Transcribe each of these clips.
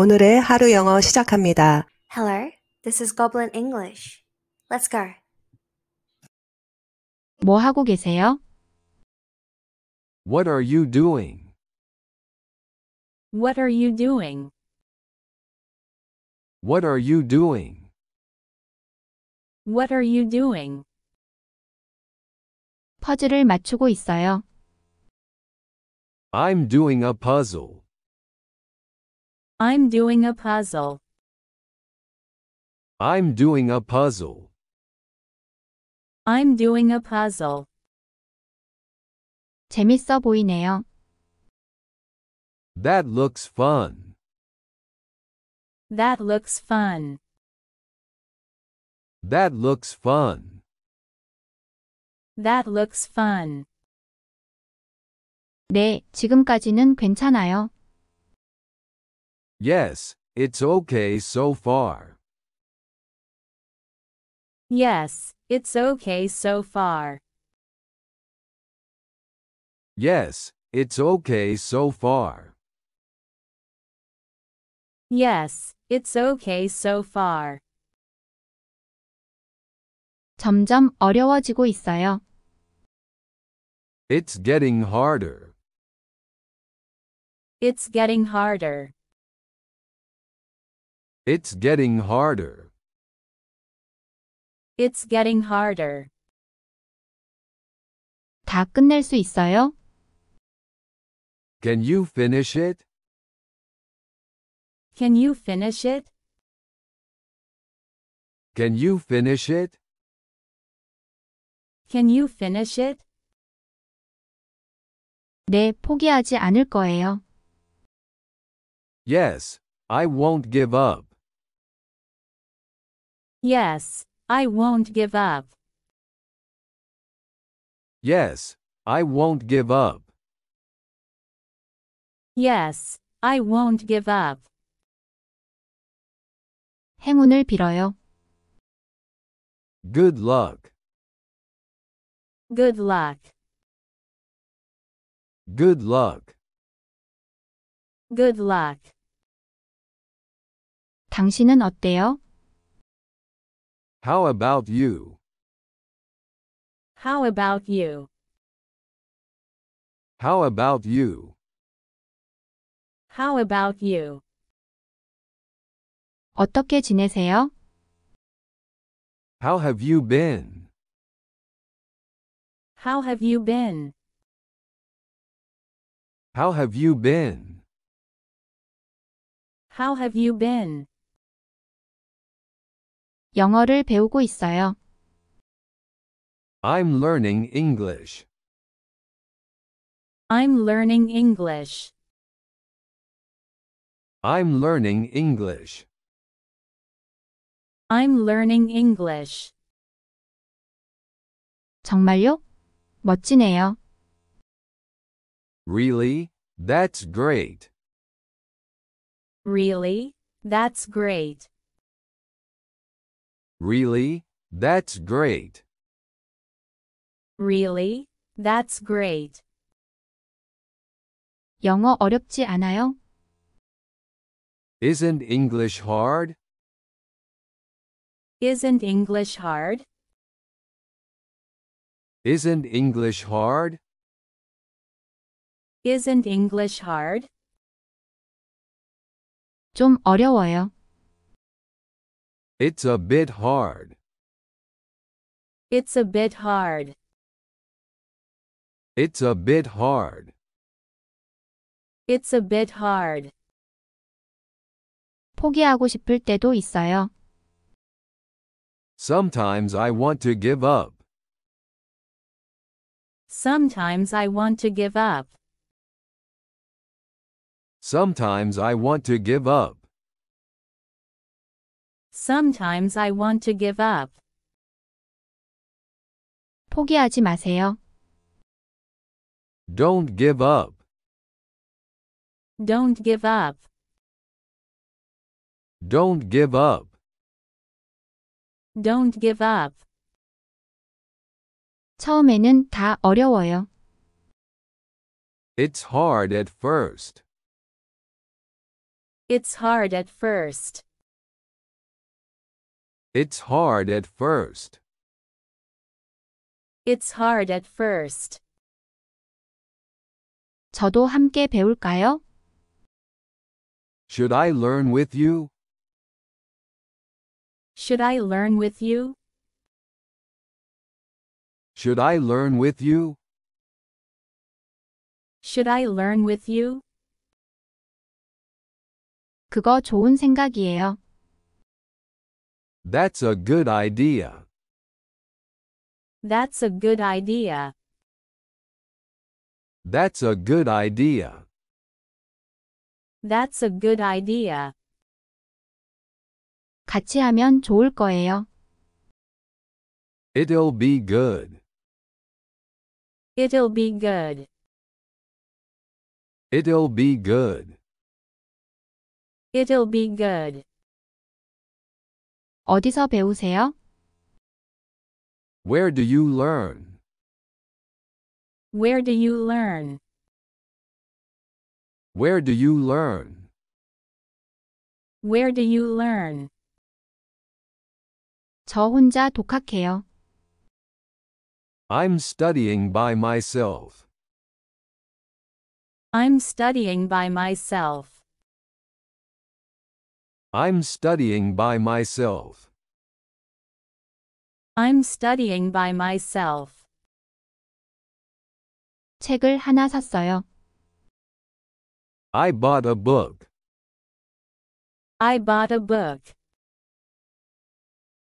오늘의 하루 영어 시작합니다. Hello, this is Goblin English. Let's go. 뭐 하고 계세요? What are you doing? What are you doing? What are you doing? What are you doing? 퍼즐을 맞추고 있어요. I'm doing a puzzle. I'm doing a puzzle. I'm doing a puzzle. I'm doing a puzzle. 재밌어 보이네요. That looks fun. That looks fun. That looks fun. That looks fun. 네, 지금까지는 괜찮아요. Yes, it's okay so far. Yes, it's okay so far. Yes, it's okay so far. Yes, it's okay so far. 점점 어려워지고 있어요. It's getting harder. It's getting harder. It's getting harder. It's getting harder. 다 끝낼 수 있어요? Can you finish it? Can you finish it? Can you finish it? Can you finish it? 네, 포기하지 않을 거예요. Yes, I won't give up. Yes, I won't give up. Yes, I won't give up. Yes, I won't give up. 행운을 빌어요. Good luck. Good luck. Good luck. Good luck. 당신은 어때요? How about you? How about you? How about you? How about you? 어떻게 지내세요? How have you been? How have you been? How have you been? How have you been? 영어를 배우고 있어요. I'm learning English. I'm learning English. I'm learning English. I'm learning English. 정말요? 멋지네요. Really? That's great. Really? That's great. Really? That's great. Really? That's great. 영어 어렵지 않아요? Isn't English hard? Isn't English hard? Isn't English hard? Isn't English hard? 좀 어려워요. It's a bit hard. It's a bit hard. It's a bit hard. It's a bit hard. 포기하고 싶을 때도 있어요. Sometimes I want to give up. Sometimes I want to give up. Sometimes I want to give up. Sometimes I want to give up. 포기하지 마세요. Don't give up. Don't give up. Don't give up. Don't give up. 처음에는 다 어려워요. It's hard at first. It's hard at first. It's hard at first. It's hard at first. 저도 함께 배울까요? Should I learn with you? Should I learn with you? Should I learn with you? Should I learn with you? 그거 좋은 생각이에요. That's a good idea. That's a good idea. That's a good idea. That's a good idea. 같이 하면 좋을 거예요. It'll be good. It'll be good. It'll be good. It'll be good. 어디서 배우세요? Where do you learn? Where do you learn? Where do you learn? Where do you learn? 저 혼자 독학해요. I'm studying by myself. I'm studying by myself. I'm studying by myself. I'm studying by myself. 책을 하나 샀어요. I bought a book. I bought a book.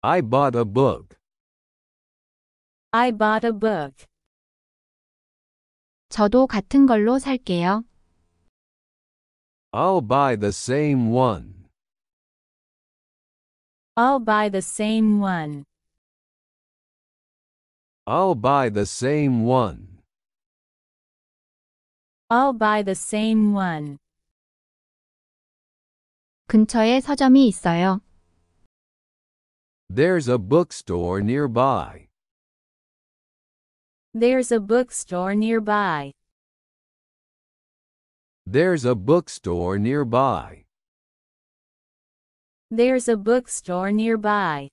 I bought a book. I bought a book. 저도 같은 걸로 살게요. I'll buy the same one. I'll buy the same one. I'll buy the same one. I'll buy the same one. 근처에 서점이 있어요. There's a bookstore nearby. There's a bookstore nearby. There's a bookstore nearby. There's a bookstore nearby.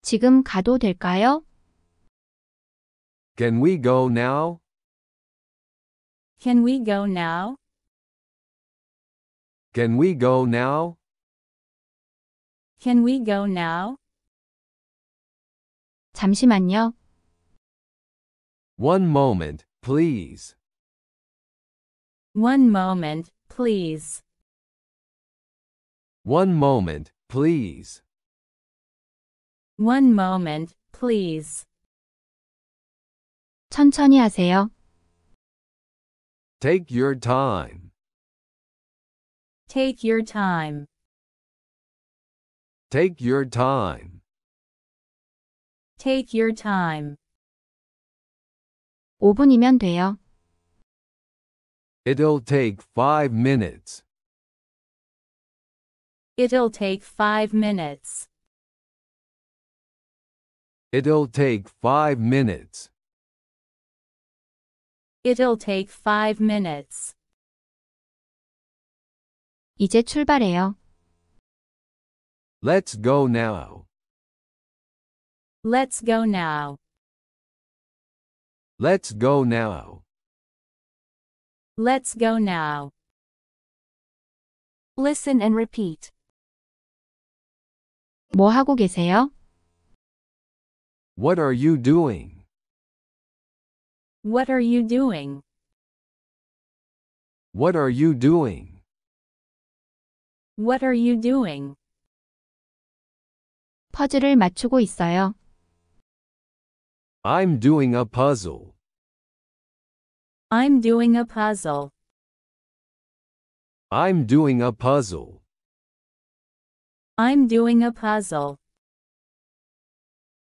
지금 가도 될까요? Can we go now? Can we go now? Can we go now? Can we go now? 잠시만요. One moment, please. One moment, please. One moment, please. One moment, please. 천천히 하세요. Take your time. Take your time. Take your time. Take your time. 5분이면 돼요. It'll take five minutes. It'll take five minutes. It'll take five minutes. It'll take five minutes. 이제 출발해요. Let's go now. Let's go now. Let's go now. Let's go now. Listen and repeat. 뭐 하고 계세요? What are you doing? What are you doing? What are you doing? What are you doing? 퍼즐을 맞추고 있어요. I'm doing a puzzle. I'm doing a puzzle. I'm doing a puzzle. I'm doing a puzzle.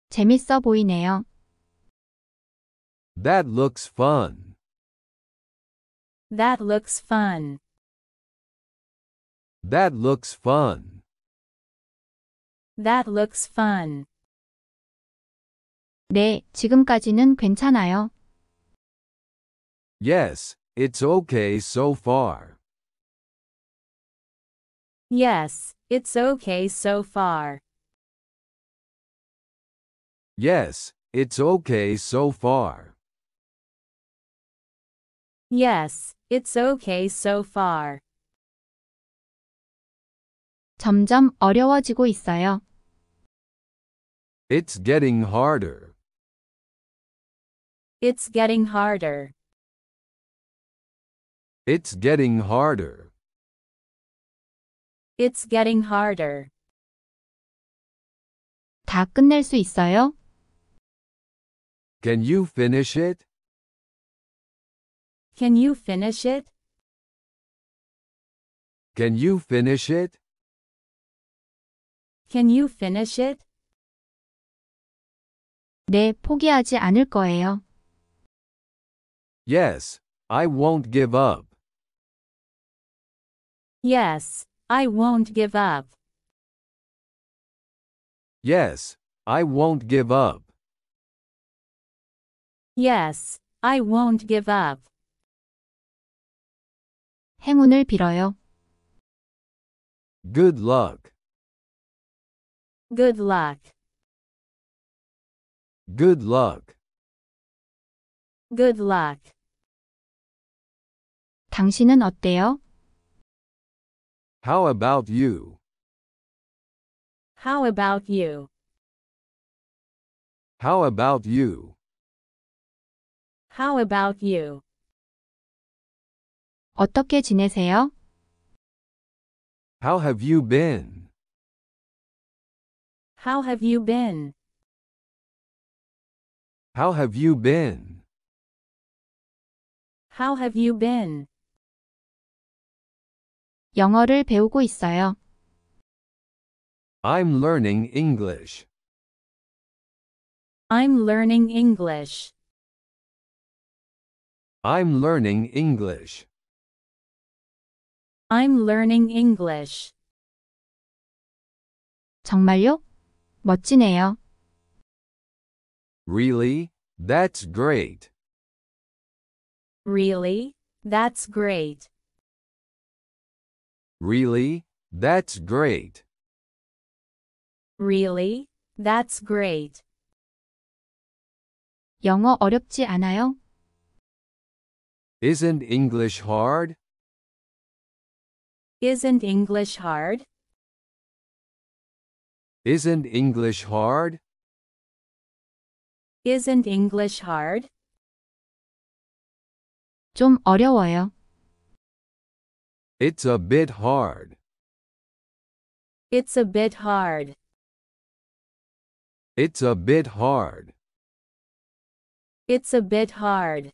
재밌어 보이네요. That looks fun. That looks fun. That looks fun. That looks fun. 네, 지금까지는 괜찮아요. Yes, it's okay so far. Yes, it's okay so far. Yes, it's okay so far. Yes, it's okay so far. 점점 어려워지고 있어요. It's getting harder. It's getting harder. It's getting harder. It's getting harder. 다 끝낼 수 있어요? Can you finish it? Can you finish it? Can you finish it? Can you finish it? 네, 포기하지 않을 거예요. Yes, I won't give up. Yes, I won't give up. Yes, I won't give up. Yes, I won't give up. 행운을 빌어요. Good luck. Good luck. Good luck. Good luck. 당신은 어때요? How about you? How about you? How about you? How about you? 어떻게 지내세요? How have you been? How have you been? How have you been? How have you been? 영어를 배우고 있어요. I'm learning English. I'm learning English. I'm learning English. I'm learning English. 정말요? 멋지네요. Really? That's great. Really? That's great. Really? That's great. Really? That's great. 영어 어렵지 않아요? Isn't English hard? Isn't English hard? Isn't English hard? Isn't English hard? 좀 어려워요. It's a bit hard. It's a bit hard. It's a bit hard. It's a bit hard.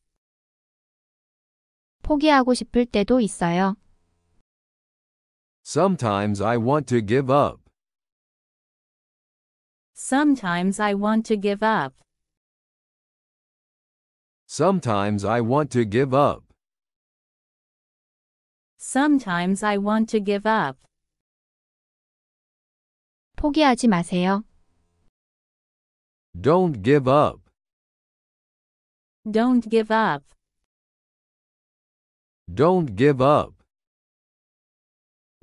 포기하고 싶을 때도 있어요. Sometimes I want to give up. Sometimes I want to give up. Sometimes I want to give up. Sometimes I want to give up. 포기하지 마세요. Don't give up. Don't give up. Don't give up.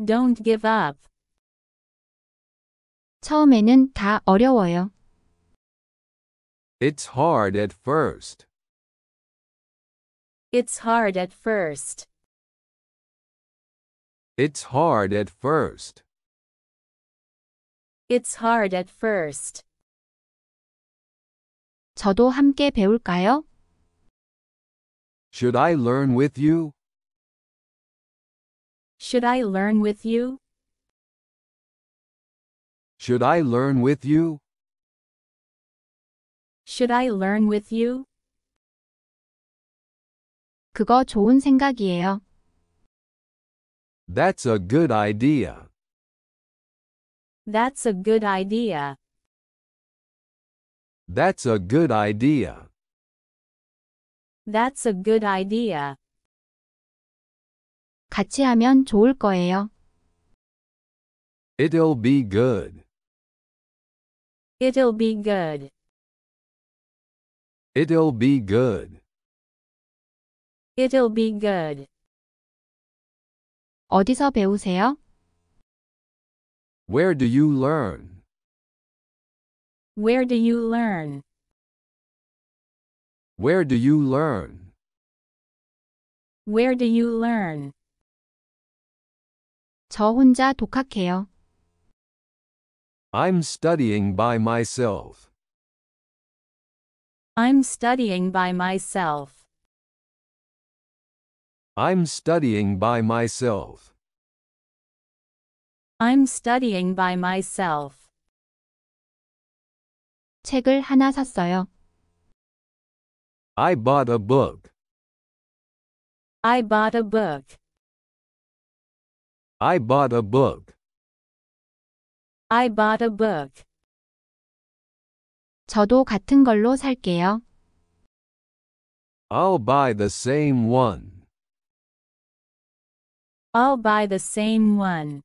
Don't give up. 처음에는 다 어려워요. It's hard at first. It's hard at first. It's hard at first. It's hard at first. 저도 함께 배울까요? Should I learn with you? Should I learn with you? Should I learn with you? Should I learn with you? 그거 좋은 생각이에요. That's a good idea. That's a good idea. That's a good idea. That's a good idea. 같이 하면 좋을 거예요. It'll be good. It'll be good. It'll be good. It'll be good. 어디서 배우세요? Where do you learn? Where do you learn? Where do you learn? Where do you learn? 저 혼자 독학해요. I'm studying by myself. I'm studying by myself. I'm studying by myself. I'm studying by myself. 책을 하나 샀어요. I bought a book. I bought a book. I bought a book. I bought a book. 저도 같은 걸로 살게요. I'll buy the same one. I'll buy the same one.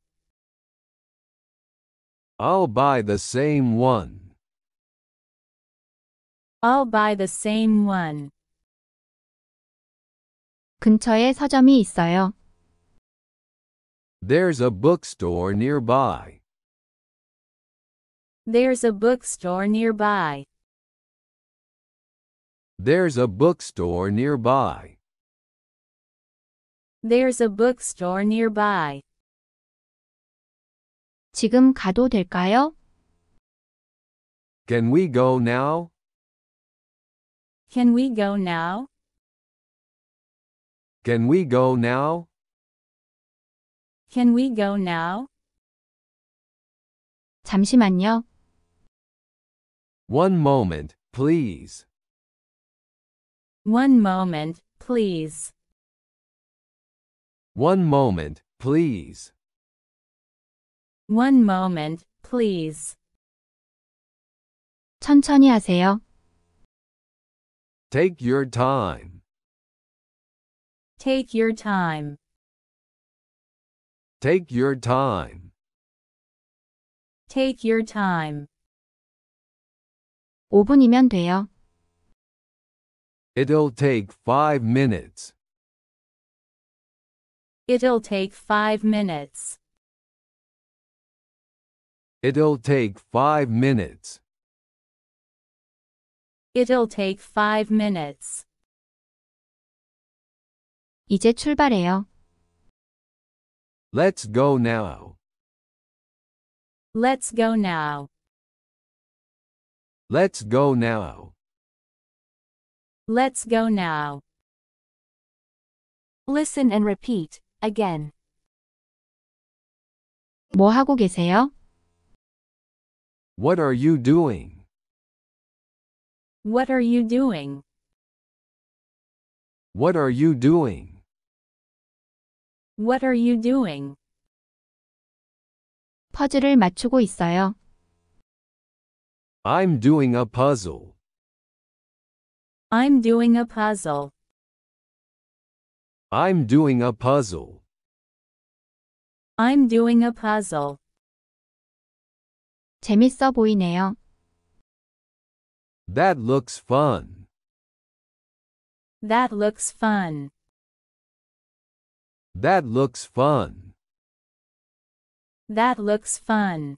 I'll buy the same one. I'll buy the same one. 근처에 서점이 있어요. There's a bookstore nearby. There's a bookstore nearby. There's a bookstore nearby. There's a bookstore nearby. 지금 가도 될까요? Can we go now? Can we go now? Can we go now? Can we go now? 잠시만요. One moment, please. One moment, please. One moment, please. One moment, please. 천천히 하세요. Take your time. Take your time. Take your time. Take your time. 5분이면 돼요. It'll take five minutes. It'll take five minutes. It'll take five minutes. It'll take five minutes. 이제 출발해요. Let's go now. Let's go now. Let's go now. Let's go now. Listen and repeat again. 뭐 하고 계세요? What are you doing? What are you doing? What are you doing? What are you doing? 퍼즐을 맞추고 있어요. I'm doing a puzzle. I'm doing a puzzle. I'm doing a puzzle. I'm doing a puzzle. 재밌어 보이네요. That looks fun. That looks fun. That looks fun. That looks fun.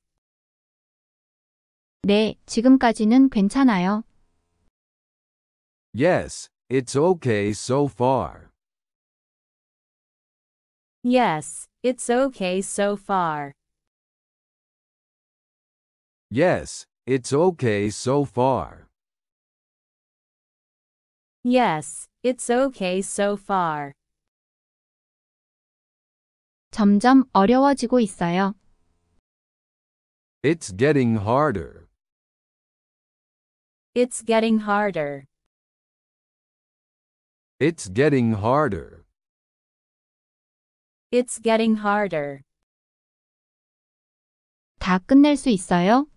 네, 지금까지는 괜찮아요. Yes, it's okay so far. Yes, it's okay so far. Yes, it's okay so far. Yes, it's okay so far. 점점 어려워지고 있어요. It's getting harder. It's getting harder. It's getting harder. It's getting harder. 다 끝낼 수 있어요?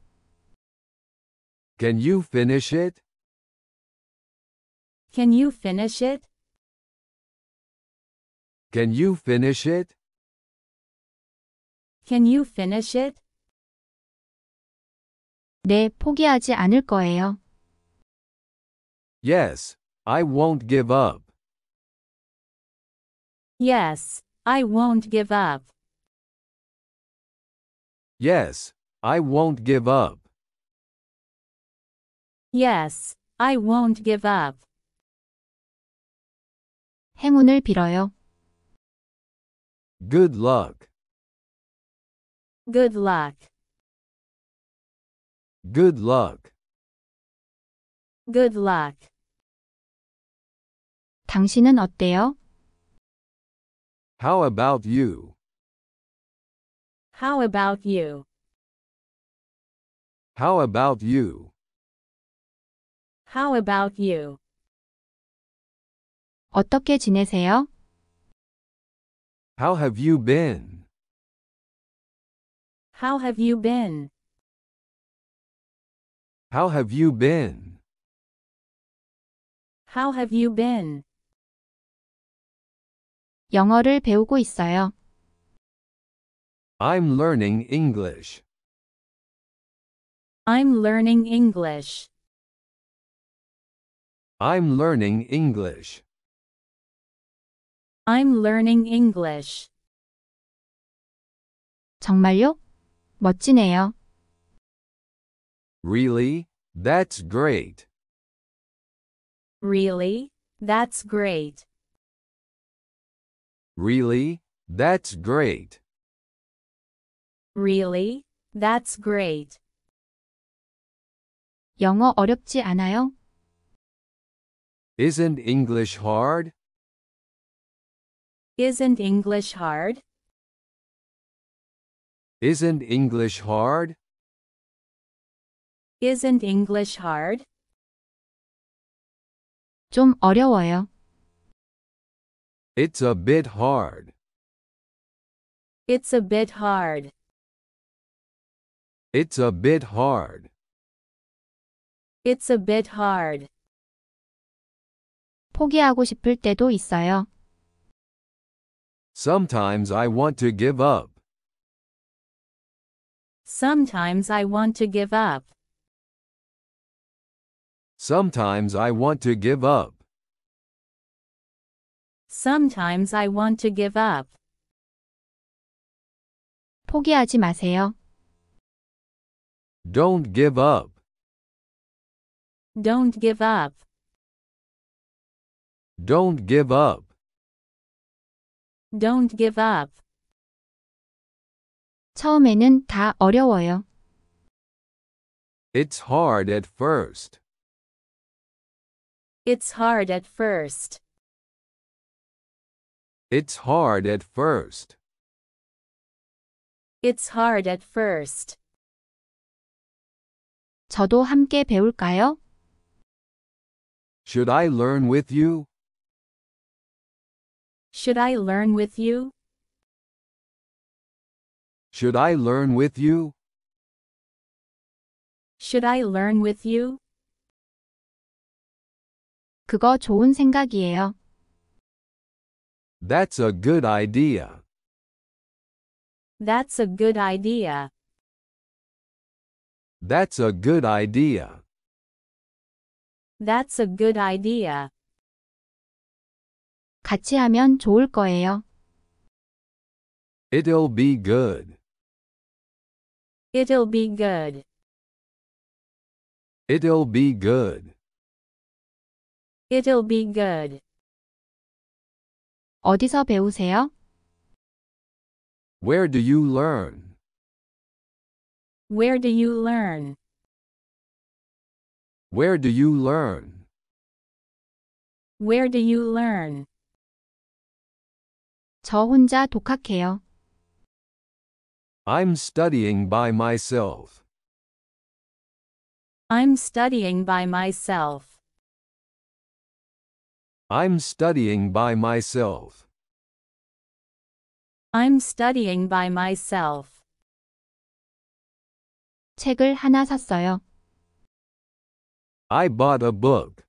Can you finish it? Can you finish it? Can you finish it? Can you finish it? 네, 포기하지 않을 거예요. Yes, I won't give up. Yes, I won't give up. Yes, I won't give up. Yes, I won't give up. 행운을 빌어요. Good luck. Good luck. Good luck. Good luck. 당신은 어때요? How about you? How about you? How about you? How about you? 어떻게 지내세요? How have you been? How have you been? How have you been? How have you been? 영어를 배우고 있어요. I'm learning English. I'm learning English. I'm learning English. I'm learning English. 정말요? 멋지네요. Really? That's great. Really? That's great. Really? That's great. Really? That's great. 영어 어렵지 않아요? Isn't English hard? Isn't English hard? Isn't English hard? Isn't English hard? 좀 어려워요. It's a bit hard. It's a bit hard. It's a bit hard. It's a bit hard. 포기하고 싶을 때도 있어요. Sometimes I want to give up. Sometimes I want to give up. Sometimes I want to give up. Sometimes I want to give up. 포기하지 마세요. Don't give up. Don't give up. Don't give up. Don't give up. 처음에는 다 어려워요. It's hard at first. It's hard at first. It's hard at first. It's hard at first. 저도 함께 배울까요? Should I learn with you? Should I learn with you? Should I learn with you? Should I learn with you? 그거 좋은 생각이에요. That's a good idea. That's a good idea. That's a good idea. That's a good idea. 같이 하면 좋을 거예요. It'll be good. It'll be good. It'll be good. It'll be good. 어디서 배우세요? Where do you learn? Where do you learn? Where do you learn? Where do you learn? 저 혼자 독학해요. I'm studying by myself. I'm studying by myself. I'm studying by myself. I'm studying by myself. 책을 하나 샀어요. I bought a book.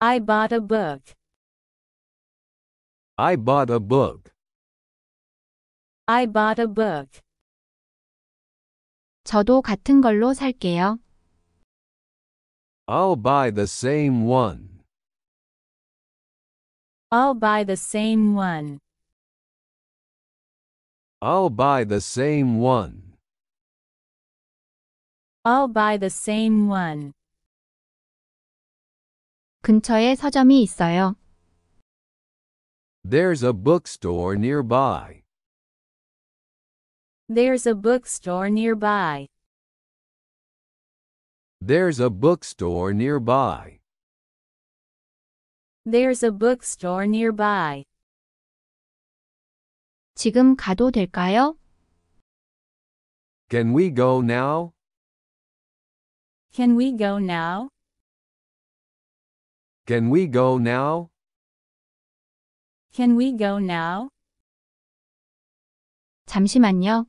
I bought a book. I bought a book. I bought a book. 저도 같은 걸로 살게요. I'll buy the same one. I'll buy the same one. I'll buy the same one. I'll buy the same one. 근처에 서점이 있어요. There's a bookstore nearby. There's a bookstore nearby. There's a bookstore nearby. There's a bookstore nearby. 지금 가도 될까요? Can we go now? Can we go now? Can we go now? Can we go now? 잠시만요.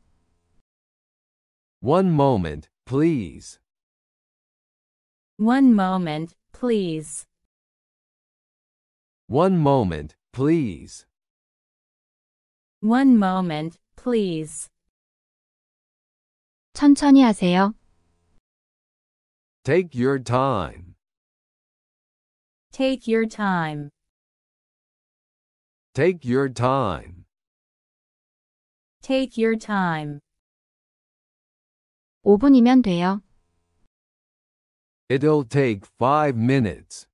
One moment, please. One moment, please. One moment, please. One moment, please. 천천히 하세요. Take your time. Take your time. Take your time. Take your time. 5분이면 돼요. It'll take five minutes.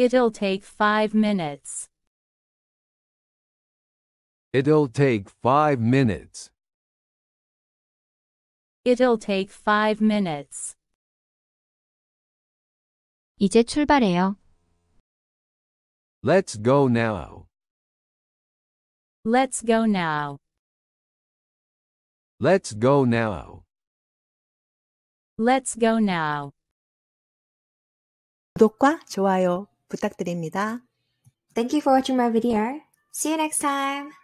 It'll take five minutes. It'll take five minutes. It'll take five minutes. 이제 출발해요. Let's go now. Let's go now. Let's go now. Let's go now. 구독과 좋아요 부탁드립니다. Thank you for watching my video. See you next time.